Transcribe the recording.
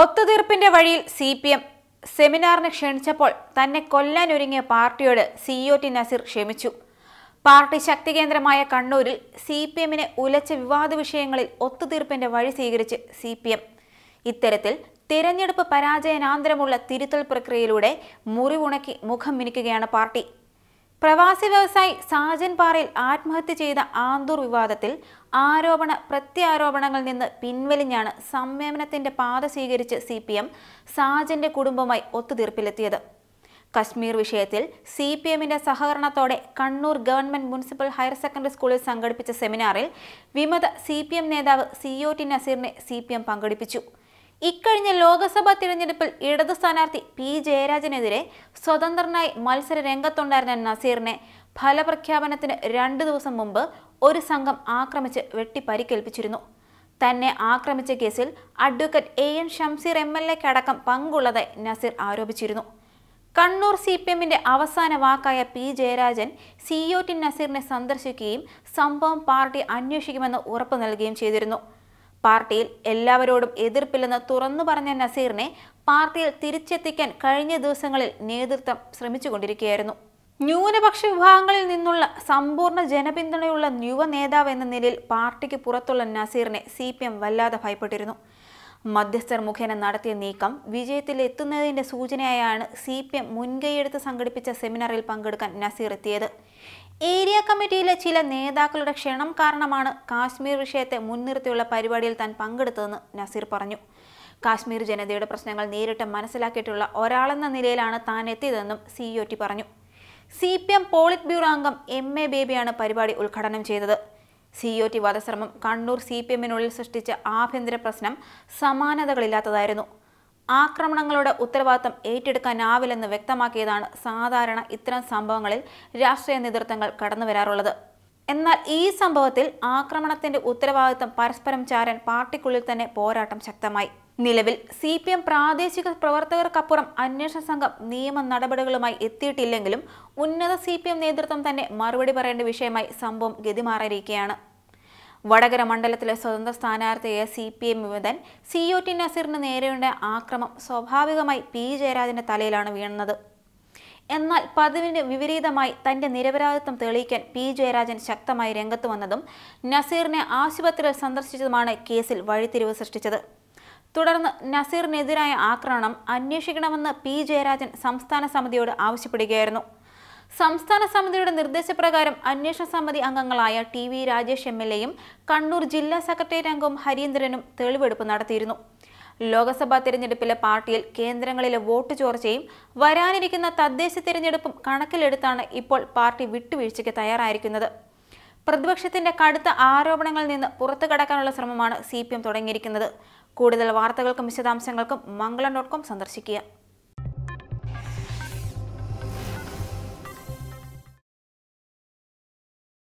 ഒത്തുതീർപ്പിന്റെ വഴിയിൽ C P M സെമിനാറിന് ക്ഷണിച്ചപ്പോൾ തന്നെ കൊല്ലാനൊരുങ്ങിയ പാർട്ടിയോട് സി ഒ ടി നസീർ ക്ഷമിച്ചു പാർട്ടി ശക്തികേന്ദ്രമായ കണ്ണൂരിൽ സി പി എമ്മിനെ ഉലച്ച വിവാദ വിഷയങ്ങളിൽ ഒത്തുതീർപ്പിന്റെ വഴി സ്വീകരിച്ച് സി പി എം ഇത്തരത്തിൽ തിരഞ്ഞെടുപ്പ് പരാജയനാന്തരമുള്ള തിരുത്തൽ പ്രക്രിയയിലൂടെ മുറിവുണക്കി മുഖം മിനുക്കുകയാണ് പാർട്ടി പ്രവാസി വ്യവസായി സാജൻ പാറയിൽ ആത്മഹത്യ ചെയ്ത ആന്തൂർ വിവാദത്തിൽ ആരോപണ പ്രത്യാരോപണങ്ങളിൽ നിന്ന് പിൻവലിഞ്ഞാണ് സംയമനത്തിന്റെ പാത സ്വീകരിച്ച് സി പി എം സാജന്റെ കുടുംബമായി ഒത്തുതീർപ്പിലെത്തിയത് കശ്മീർ വിഷയത്തിൽ സി പി എമ്മിന്റെ സഹകരണത്തോടെ Kannur government municipal higher secondary സ്കൂളിൽ സംഘടിപ്പിച്ച സെമിനാറിൽ വിമത സി പി എം നേതാവ് സി ഒ ടി നസീറിനെ സി പി എം പങ്കെടുപ്പിച്ചു ഇക്കഴിഞ്ഞ ലോക്സഭാ തിരഞ്ഞെടുപ്പിൽ ഇടത് സ്ഥാനാർത്ഥി പി ജയരാജനെതിരെ സ്വതന്ത്രനായി മത്സര രംഗത്തുണ്ടായിരുന്ന നസീറിനെ ഫലപ്രഖ്യാപനത്തിന് രണ്ടു ദിവസം മുമ്പ് ഒരു സംഘം ആക്രമിച്ച് വെട്ടിപ്പരിക്കേൽപ്പിച്ചിരുന്നു തന്നെ ആക്രമിച്ച കേസിൽ advocate A N Shamseer M L എക്കടക്കം പങ്കുള്ളതായി നസീർ ആരോപിച്ചിരുന്നു കണ്ണൂർ സി പി എമ്മിന്റെ അവസാന വാക്കായ പി ജയരാജൻ സിഇഒ ടി നസീറിനെ സന്ദർശിക്കുകയും സംഭവം പാർട്ടി അന്വേഷിക്കുമെന്ന് ഉറപ്പു നൽകുകയും ചെയ്തിരുന്നു പാർട്ടിയിൽ എല്ലാവരോടും എതിർപ്പില്ലെന്ന് തുറന്നു പറഞ്ഞ നസീറിനെ പാർട്ടിയിൽ തിരിച്ചെത്തിക്കാൻ കഴിഞ്ഞ ദിവസങ്ങളിൽ നേതൃത്വം ശ്രമിച്ചുകൊണ്ടിരിക്കുകയായിരുന്നു ന്യൂനപക്ഷ വിഭാഗങ്ങളിൽ നിന്നുള്ള സമ്പൂർണ്ണ ജനപിന്തുണയുള്ള യുവ നേതാവ് എന്ന നിലയിൽ പാർട്ടിക്ക് പുറത്തുള്ള നസീറിനെ സി പി എം വല്ലാതെ ഭയപ്പെട്ടിരുന്നു മധ്യസ്ഥർ മുഖേന നടത്തിയ നീക്കം വിജയത്തിൽ എത്തുന്നതിന്റെ സൂചനയായാണ് സി പി എം മുൻകൈയെടുത്ത് സംഘടിപ്പിച്ച സെമിനാറിൽ പങ്കെടുക്കാൻ നസീർ എത്തിയത് ഏരിയ കമ്മിറ്റിയിലെ ചില നേതാക്കളുടെ ക്ഷണം കാരണമാണ് കാശ്മീർ വിഷയത്തെ മുൻനിർത്തിയുള്ള പരിപാടിയിൽ താൻ പങ്കെടുത്തതെന്ന് നസീർ പറഞ്ഞു കാശ്മീർ ജനതയുടെ പ്രശ്നങ്ങൾ നേരിട്ട് മനസ്സിലാക്കിയിട്ടുള്ള ഒരാളെന്ന നിലയിലാണ് താൻ എത്തിയതെന്നും സി ഒ ടി പറഞ്ഞു C P M politburo അംഗം എം എ ബേബിയാണ് പരിപാടി ഉദ്ഘാടനം ചെയ്തത് സി ഒ e ടി വധശ്രമം കണ്ണൂർ സി പി എമ്മിനുള്ളിൽ സൃഷ്ടിച്ച ആഭ്യന്തര പ്രശ്നം സമാനതകളില്ലാത്തതായിരുന്നു ആക്രമണങ്ങളുടെ ഉത്തരവാദിത്തം ഏറ്റെടുക്കാനാവില്ലെന്ന് വ്യക്തമാക്കിയതാണ് സാധാരണ ഇത്തരം സംഭവങ്ങളിൽ രാഷ്ട്രീയ നേതൃത്വങ്ങൾ കടന്നുവരാറുള്ളത് എന്നാൽ ഈ സംഭവത്തിൽ ആക്രമണത്തിന്റെ ഉത്തരവാദിത്തം പരസ്പരം ചാരാൻ പാർട്ടിക്കുള്ളിൽ തന്നെ പോരാട്ടം ശക്തമായി നിലവിൽ സി പി എം പ്രാദേശിക പ്രവർത്തകർക്കപ്പുറം അന്വേഷണ സംഘം നിയമ നടപടികളുമായി എത്തിയിട്ടില്ലെങ്കിലും ഉന്നത സി നേതൃത്വം തന്നെ മറുപടി പറയേണ്ട വിഷയമായി സംഭവം ഗതിമാറിയിരിക്കുകയാണ് വടകര മണ്ഡലത്തിലെ സ്വതന്ത്ര സ്ഥാനാർത്ഥിയായ സി പി എം വിമതൻ സി യു ടി നസീറിന് നേരെയുണ്ട ആക്രമം സ്വാഭാവികമായി പി ജയരാജന്റെ തലയിലാണ് വീണത് എന്നാൽ പതിവിന് വിപരീതമായി തന്റെ നിരപരാധിത്വം തെളിയിക്കാൻ പി ജയരാജൻ ശക്തമായി രംഗത്ത് വന്നതും നസീറിനെ ആശുപത്രിയിൽ സന്ദർശിച്ചതുമാണ് കേസിൽ വഴിത്തിരിവ് സൃഷ്ടിച്ചത് തുടർന്ന് നസീറിനെതിരായ ആക്രമണം അന്വേഷിക്കണമെന്ന് പി ജയരാജൻ സംസ്ഥാന സമിതിയോട് ആവശ്യപ്പെടുകയായിരുന്നു സംസ്ഥാന സമിതിയുടെ നിർദ്ദേശപ്രകാരം അന്വേഷണ സമിതി അംഗങ്ങളായ T V Rajesh M L എയും കണ്ണൂർ ജില്ലാ സെക്രട്ടേറിയറ്റ് അംഗവും ഹരീന്ദ്രനും തെളിവെടുപ്പ് നടത്തിയിരുന്നു ലോക്സഭാ തിരഞ്ഞെടുപ്പിലെ പാർട്ടിയിൽ കേന്ദ്രങ്ങളിലെ വോട്ട് ചോർച്ചയും വരാനിരിക്കുന്ന തദ്ദേശ തിരഞ്ഞെടുപ്പും കണക്കിലെടുത്താണ് ഇപ്പോൾ പാർട്ടി വിട്ടുവീഴ്ചയ്ക്ക് തയ്യാറായിരിക്കുന്നത് പ്രതിപക്ഷത്തിന്റെ കടുത്ത ആരോപണങ്ങളിൽ നിന്ന് പുറത്തു കടക്കാനുള്ള ശ്രമമാണ് സി തുടങ്ങിയിരിക്കുന്നത് കൂടുതൽ വാർത്തകൾക്കും വിശദാംശങ്ങൾക്കും മംഗളം ഡോട്ട് കോം സന്ദർശിക്കുക